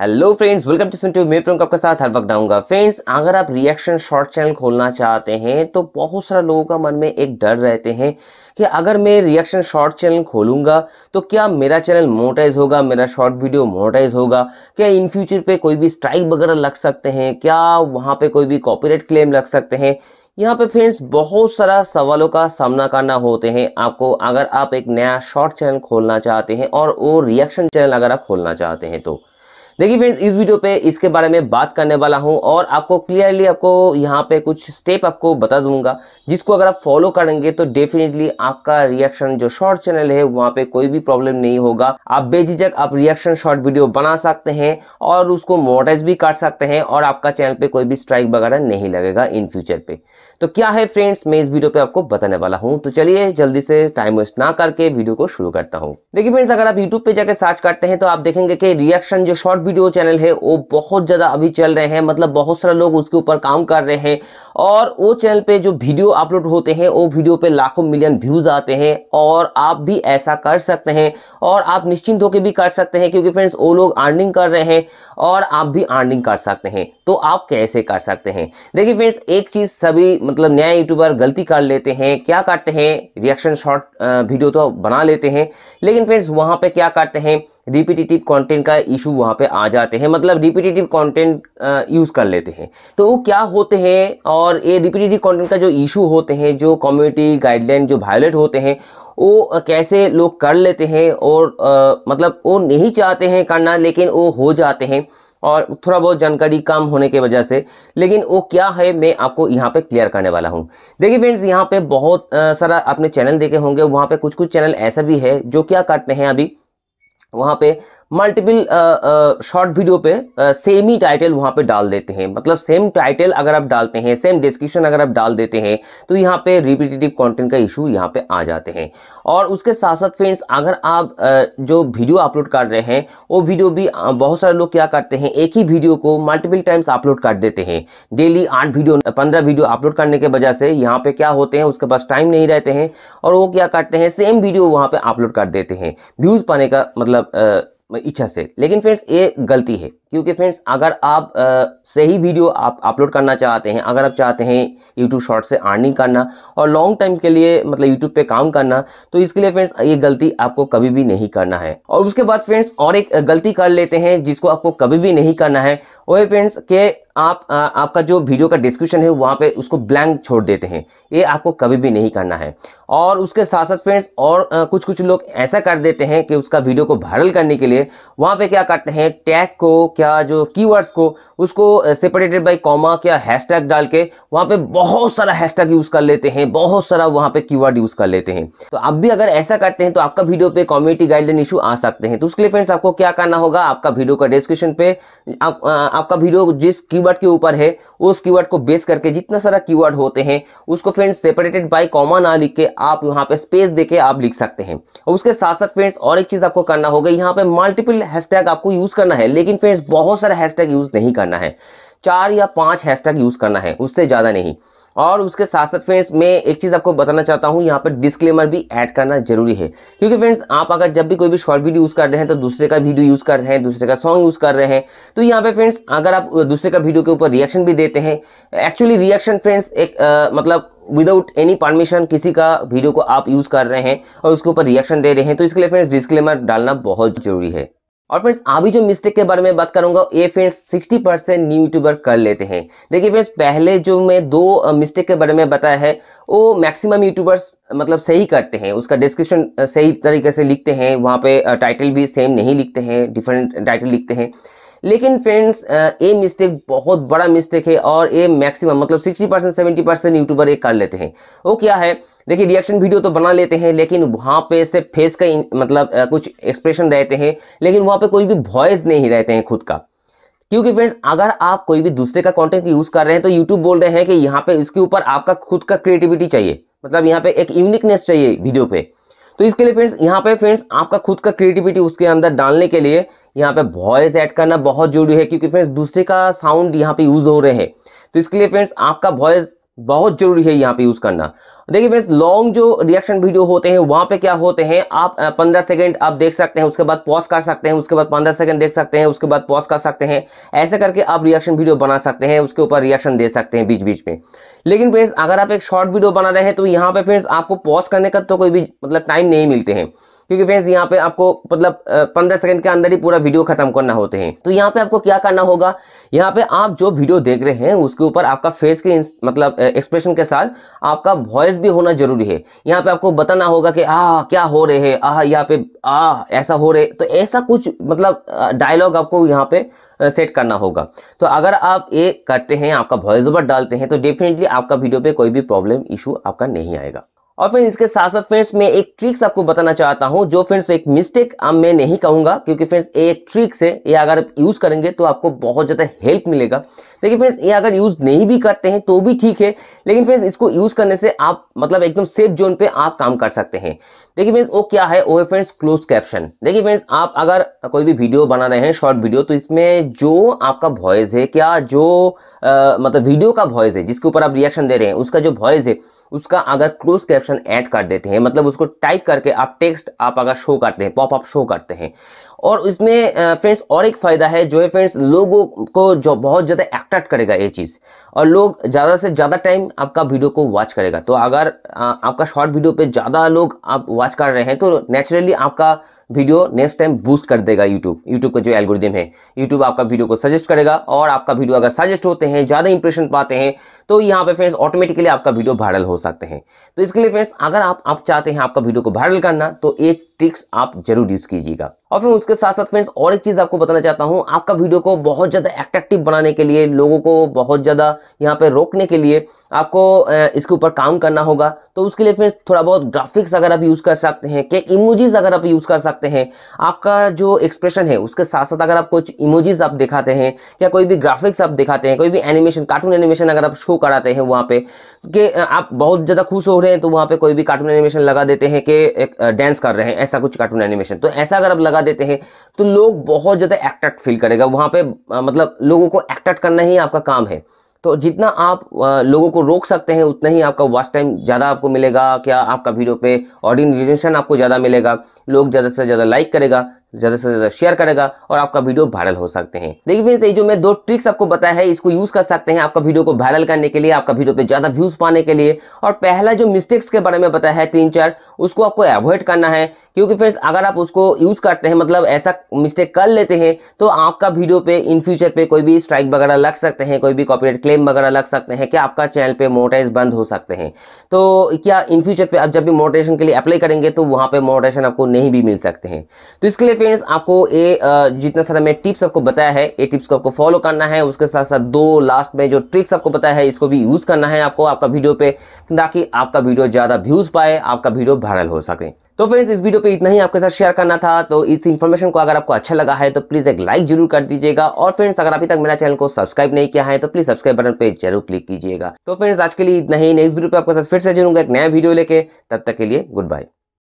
hello friends welcome to सुन टू मैं प्रियंका आपके साथ हर वक्त आऊंगा फ्रेंड्स अगर आप रिएक्शन शॉर्ट चैनल खोलना चाहते हैं तो बहुत सारे लोगों का मन में एक डर रहते हैं कि अगर मैं रिएक्शन शॉर्ट चैनल खोलूंगा तो क्या मेरा चैनल मोटाइज होगा मेरा शॉर्ट वीडियो मोटाइज होगा क्या इन फ्यूचर पे कोई भी स्ट्राइक वगैरह लग सकते हैं क्या वहाँ पर कोई भी कॉपीराइट क्लेम लग सकते हैं यहाँ पे फ्रेंड्स बहुत सारा सवालों का सामना करना होते हैं आपको अगर आप एक नया शॉर्ट चैनल खोलना चाहते हैं और वो रिएक्शन चैनल अगर आप खोलना चाहते हैं तो देखिए फ्रेंड्स इस वीडियो पे इसके बारे में बात करने वाला हूँ और आपको क्लियरली आपको यहाँ पे कुछ स्टेप आपको बता दूंगा जिसको अगर आप फॉलो करेंगे तो डेफिनेटली आपका रिएक्शन जो शॉर्ट चैनल है वहाँ पे कोई भी प्रॉब्लम नहीं होगा आप बेझिझक आप रिएक्शन शॉर्ट वीडियो बना सकते हैं और उसको मोटाइज भी काट सकते हैं और आपका चैनल पे कोई भी स्ट्राइक वगैरह नहीं लगेगा इन फ्यूचर पे तो क्या है फ्रेंड्स मैं इस वीडियो पे आपको बताने वाला हूँ तो चलिए जल्दी से टाइम वेस्ट ना करके वीडियो को शुरू करता हूँ देखिए फ्रेंड्स अगर आप यूट्यूब पे जाकर सर्च करते हैं तो आप देखेंगे कि रिएक्शन जो शॉर्ट वीडियो चैनल है वो बहुत ज़्यादा अभी चल रहे हैं मतलब बहुत सारे लोग उसके ऊपर काम कर रहे हैं और वो चैनल पे जो वीडियो अपलोड होते हैं वो वीडियो पे लाखों मिलियन व्यूज़ आते हैं और आप भी ऐसा कर सकते हैं और आप निश्चिंत होकर भी कर सकते हैं क्योंकि फ्रेंड्स वो लोग अर्निंग कर रहे हैं और आप भी अर्निंग कर सकते हैं तो आप कैसे कर सकते हैं देखिए फ्रेंड्स एक चीज़ सभी मतलब नया यूट्यूबर गलती कर लेते हैं क्या करते हैं रिएक्शन शॉर्ट वीडियो तो बना लेते हैं लेकिन फ्रेंड्स वहाँ पर क्या करते हैं रिपीटेटिव कंटेंट का इशू वहाँ पे आ जाते हैं मतलब रिपीटेटिव कंटेंट यूज़ कर लेते हैं तो वो क्या होते हैं और ये रिपीटेटिव कंटेंट का जो इशू होते हैं जो कम्युनिटी गाइडलाइन जो वायलेट होते हैं वो कैसे लोग कर लेते हैं और आ, मतलब वो नहीं चाहते हैं करना लेकिन वो हो जाते हैं और थोड़ा बहुत जानकारी कम होने की वजह से लेकिन वो क्या है मैं आपको यहाँ पे क्लियर करने वाला हूँ देखिए फ्रेंड्स यहाँ पे बहुत सारा आपने चैनल देखे होंगे वहाँ पे कुछ कुछ चैनल ऐसा भी है जो क्या करते हैं अभी वहाँ पे मल्टीपल शॉर्ट वीडियो पे सेम uh, ही टाइटल वहाँ पे डाल देते हैं मतलब सेम टाइटल अगर आप डालते हैं सेम डिस्क्रिप्शन अगर आप डाल देते हैं तो यहाँ पे रिपीटेटिव कंटेंट का इशू यहाँ पे आ जाते हैं और उसके साथ साथ फ्रेंड्स अगर आप uh, जो वीडियो अपलोड कर रहे हैं वो वीडियो भी uh, बहुत सारे लोग क्या करते हैं एक ही वीडियो को मल्टीपल टाइम्स अपलोड कर देते हैं डेली आठ वीडियो पंद्रह वीडियो अपलोड करने के वजह से यहाँ पे क्या होते हैं उसके पास टाइम नहीं रहते हैं और वो क्या करते हैं सेम वीडियो वहाँ पे अपलोड कर देते हैं व्यूज़ पाने का मतलब uh, मतलब इच्छा से लेकिन फ्रेंड्स ये गलती है क्योंकि फ्रेंड्स अगर आप सही वीडियो आप अपलोड करना चाहते हैं अगर आप चाहते हैं यूट्यूब शॉर्ट से अर्निंग करना और लॉन्ग टाइम के लिए मतलब यूट्यूब पे काम करना तो इसके लिए फ्रेंड्स ये गलती आपको कभी भी नहीं करना है और उसके बाद फ्रेंड्स और एक गलती कर लेते हैं जिसको आपको कभी भी नहीं करना है वो फ्रेंड्स के आप आ, आपका जो वीडियो का डिस्क्रिप्शन है वहाँ पे उसको ब्लैंक छोड़ देते हैं ये आपको कभी भी नहीं करना है और उसके साथ साथ फ्रेंड्स और आ, कुछ कुछ लोग ऐसा कर देते हैं कि उसका वीडियो को वायरल करने के लिए वहाँ पे क्या करते हैं टैग को क्या जो कीवर्ड्स को उसको सेपरेटेड बाय कॉमा क्या हैशटैग डाल के वहाँ पे बहुत सारा हैशटैग यूज़ कर लेते हैं बहुत सारा वहाँ पे कीवर्ड यूज़ कर लेते हैं तो आप भी अगर ऐसा करते हैं तो आपका वीडियो पे कम्युनिटी गाइडलाइन इशू आ सकते हैं तो उसके लिए फ्रेंड्स आपको क्या करना होगा आपका वीडियो का डिस्क्रिप्शन पे आप, आ, आपका वीडियो जिस की के ऊपर है उस की को बेस करके जितना सारा की होते हैं उसको फ्रेंड्स सेपरेटेड बाई कॉमा ना लिख के आप यहाँ पर स्पेस दे आप लिख सकते हैं और उसके साथ साथ फ्रेंड्स और एक चीज़ आपको करना होगा यहाँ पर मल्टीपल हैशटैग आपको यूज़ करना है लेकिन फ्रेंड्स बहुत सारा हैशटैग यूज़ नहीं करना है चार या पांच हैशटैग यूज़ करना है उससे ज़्यादा नहीं और उसके साथ साथ फ्रेंड्स मैं एक चीज़ आपको बताना चाहता हूँ यहाँ पर डिस्क्लेमर भी ऐड करना जरूरी है क्योंकि फ्रेंड्स आप अगर जब भी कोई भी शॉर्ट वीडियो यूज़ कर रहे हैं तो दूसरे का वीडियो यूज़ कर रहे हैं दूसरे का सॉन्ग यूज़ कर रहे हैं तो यहाँ पे फ्रेंड्स अगर आप दूसरे का वीडियो के ऊपर रिएक्शन भी देते हैं एक्चुअली रिएक्शन फ्रेंड्स एक आ, मतलब विदाउट एनी परमिशन किसी का वीडियो को आप यूज़ कर रहे हैं और उसके ऊपर रिएक्शन दे रहे हैं तो इसके लिए फ्रेंड्स डिस्क्लेमर डालना बहुत जरूरी है और फ्रेंड्स अभी जो मिस्टेक के बारे में बात करूंगा ये फ्रेंड्स 60 परसेंट न्यू यूट्यूबर कर लेते हैं देखिए फ्रेंड्स पहले जो मैं दो मिस्टेक के बारे में बताया है वो मैक्सिमम यूट्यूबर्स मतलब सही करते हैं उसका डिस्क्रिप्शन सही तरीके से लिखते हैं वहाँ पे टाइटल भी सेम नहीं लिखते हैं डिफरेंट टाइटल लिखते हैं लेकिन फ्रेंड्स ये मिस्टेक बहुत बड़ा मिस्टेक है और ये मैक्सिमम मतलब 60 परसेंट सेवेंटी परसेंट यूट्यूबर ये कर लेते हैं वो क्या है देखिए रिएक्शन वीडियो तो बना लेते हैं लेकिन वहाँ पे से फेस का मतलब कुछ एक्सप्रेशन रहते हैं लेकिन वहाँ पे कोई भी वॉइस नहीं रहते हैं खुद का क्योंकि फ्रेंड्स अगर आप कोई भी दूसरे का कॉन्टेंट यूज कर रहे हैं तो यूट्यूब बोल रहे हैं कि यहाँ पे इसके ऊपर आपका खुद का क्रिएटिविटी चाहिए मतलब यहाँ पे एक यूनिकनेस चाहिए वीडियो पे तो इसके लिए फ्रेंड्स यहाँ पे फ्रेंड्स आपका खुद का क्रिएटिविटी उसके अंदर डालने के लिए यहाँ पे वॉयस ऐड करना बहुत जरूरी है क्योंकि फ्रेंड्स दूसरे का साउंड यहाँ पे यूज हो रहे हैं तो इसके लिए फ्रेंड्स आपका वॉयस बहुत जरूरी है यहाँ पे यूज करना देखिए फ्रेंड्स लॉन्ग जो रिएक्शन वीडियो होते हैं वहां पे क्या होते हैं आप पंद्रह सेकंड आप देख सकते हैं उसके बाद पॉज कर सकते हैं उसके बाद पंद्रह सेकंड देख सकते हैं उसके बाद पॉज कर सकते हैं ऐसे करके आप रिएक्शन वीडियो बना सकते हैं उसके ऊपर रिएक्शन दे सकते हैं बीच बीच में लेकिन फ्रेंड्स अगर आप एक शॉर्ट वीडियो बना रहे हैं तो यहाँ पे फ्रेंड्स आपको पॉज करने का तो कोई भी मतलब टाइम नहीं मिलते हैं क्योंकि फ्रेंड्स यहाँ पे आपको मतलब पंद्रह सेकंड के अंदर ही पूरा वीडियो खत्म करना होते हैं तो यहाँ पे आपको क्या करना होगा यहाँ पे आप जो वीडियो देख रहे हैं उसके ऊपर आपका फेस के मतलब एक्सप्रेशन के साथ आपका वॉइस भी होना जरूरी है यहाँ पे आपको बताना होगा कि आह क्या हो रहे हैं आह यहाँ पे आह ऐसा हो रहे तो ऐसा कुछ मतलब डायलॉग आपको यहाँ पे सेट करना होगा तो अगर आप ये करते हैं आपका वॉइस ओवर डालते हैं तो डेफिनेटली आपका वीडियो पे कोई भी प्रॉब्लम इशू आपका नहीं आएगा और फ्रेंड्स इसके साथ साथ फ्रेंड्स मैं एक ट्रिक्स आपको बताना चाहता हूं जो फ्रेंड्स एक मिस्टेक अब मैं नहीं कहूंगा क्योंकि फ्रेंड्स ये एक ट्रिक्स है ये अगर आप यूज करेंगे तो आपको बहुत ज्यादा हेल्प मिलेगा देखिए फ्रेंड्स ये अगर यूज नहीं भी करते हैं तो भी ठीक है लेकिन फ्रेंड्स इसको यूज करने से आप मतलब एकदम सेफ जोन पे आप काम कर सकते हैं देखिए फ्रेंड्स वो क्या है वो है फ्रेंड्स क्लोज कैप्शन देखिए फ्रेंड्स आप अगर कोई भी वीडियो बना रहे हैं शॉर्ट वीडियो तो इसमें जो आपका वॉइस है क्या जो आ, मतलब वीडियो का वॉइस है जिसके ऊपर आप रिएक्शन दे रहे हैं उसका जो वॉइस है उसका अगर क्लोज कैप्शन ऐड कर देते हैं मतलब उसको टाइप करके आप टेक्स्ट आप अगर शो करते हैं पॉपअप शो करते हैं और उसमें फ्रेंड्स और एक फ़ायदा है जो है फ्रेंड्स लोगों को जो बहुत ज़्यादा अट्रैक्ट करेगा ये चीज़ और लोग ज़्यादा से ज़्यादा टाइम आपका वीडियो को वॉच करेगा तो अगर आपका शॉर्ट वीडियो पे ज़्यादा लोग आप वॉच कर रहे हैं तो नेचुरली आपका वीडियो नेक्स्ट टाइम बूस्ट कर देगा यूट्यूब यूट्यूब का जो एल्गोरिदम है यूट्यूब आपका वीडियो को सजेस्ट करेगा और आपका वीडियो अगर सजेस्ट होते हैं ज़्यादा इंप्रेशन पाते हैं तो यहाँ पे फ्रेंड्स ऑटोमेटिकली आपका वीडियो वायरल हो सकते हैं तो इसके लिए फ्रेंड्स अगर आप आप चाहते हैं आपका वीडियो को वायरल करना तो एक ट्रिक्स आप जरूर यूज कीजिएगा और फिर उसके साथ साथ फ्रेंड्स और एक चीज आपको बताना चाहता हूँ आपका वीडियो को बहुत ज्यादा एट्रेक्टिव बनाने के लिए लोगों को बहुत ज्यादा यहाँ पे रोकने के लिए आपको इसके ऊपर काम करना होगा तो उसके लिए फ्रेंड्स थोड़ा बहुत ग्राफिक्स अगर आप यूज कर सकते हैं क्या इमोजीज अगर आप यूज कर सकते हैं आपका जो एक्सप्रेशन है उसके साथ साथ अगर आप कुछ इमोजीज आप दिखाते हैं या कोई भी ग्राफिक्स आप दिखाते हैं कोई भी एनिमेशन कार्टून एनिमेशन अगर आप शो कराते हैं वहाँ पे कि आप बहुत ज्यादा खुश हो रहे हैं तो वहाँ पे कोई भी कार्टून एनिमेशन लगा देते हैं कि डांस कर रहे हैं ऐसा कुछ कार्टून एनिमेशन तो ऐसा अगर आप लगा देते हैं तो लोग बहुत ज़्यादा एक्टेड फील करेगा वहाँ पे मतलब लोगों को एक्टेड करना ही आपका काम है तो जितना आप लोगों को रोक सकते हैं उतना ही आपका वॉच टाइम ज़्यादा आपको मिलेगा क्या आपका वीडियो पे ऑडियंस रिलेशन आपको ज़्यादा मिलेगा लोग ज़्यादा से ज़्यादा लाइक करेगा ज़्यादा से ज़्यादा शेयर करेगा और आपका वीडियो वायरल हो सकते हैं देखिए फ्रेंड्स ये जो मैं दो ट्रिक्स आपको बताया है इसको यूज़ कर सकते हैं आपका वीडियो को वायरल करने के लिए आपका वीडियो पे ज़्यादा व्यूज़ पाने के लिए और पहला जो मिस्टेक्स के बारे में बताया है तीन चार उसको आपको अवॉइड करना है क्योंकि फ्रेंड्स अगर आप उसको यूज़ करते हैं मतलब ऐसा मिस्टेक कर लेते हैं तो आपका वीडियो पे इन फ्यूचर पे कोई भी स्ट्राइक वगैरह लग सकते हैं कोई भी कॉपीराइट क्लेम वगैरह लग सकते हैं कि आपका चैनल पे मोटाइज बंद हो सकते हैं तो क्या इन फ्यूचर पे आप जब भी मोटेशन के लिए अप्लाई करेंगे तो वहां पे मोटेशन आपको नहीं भी मिल सकते हैं तो इसके लिए फ्रेंड्स आपको ये जितना सारा मैं टिप्स आपको बताया है ये टिप्स को आपको फॉलो करना है उसके साथ साथ दो लास्ट में जो ट्रिक्स आपको बताया है इसको भी यूज़ करना है आपको आपका वीडियो पे ताकि आपका वीडियो ज़्यादा व्यूज़ पाए आपका वीडियो वायरल हो सके तो फ्रेंड्स इस वीडियो पे इतना ही आपके साथ शेयर करना था तो इस इन्फॉर्मेशन को अगर आपको अच्छा लगा है तो प्लीज़ एक लाइक जरूर कर दीजिएगा और फ्रेंड्स अगर अभी तक मेरा चैनल को सब्सक्राइब नहीं किया है तो प्लीज़ सब्सक्राइब बटन पे जरूर क्लिक कीजिएगा तो फ्रेंड्स आज के लिए इतना ही नेक्स्ट वीडियो पे आपके साथ फिर से जुड़ूंगा एक नया वीडियो लेके तब तक के लिए गुड बाय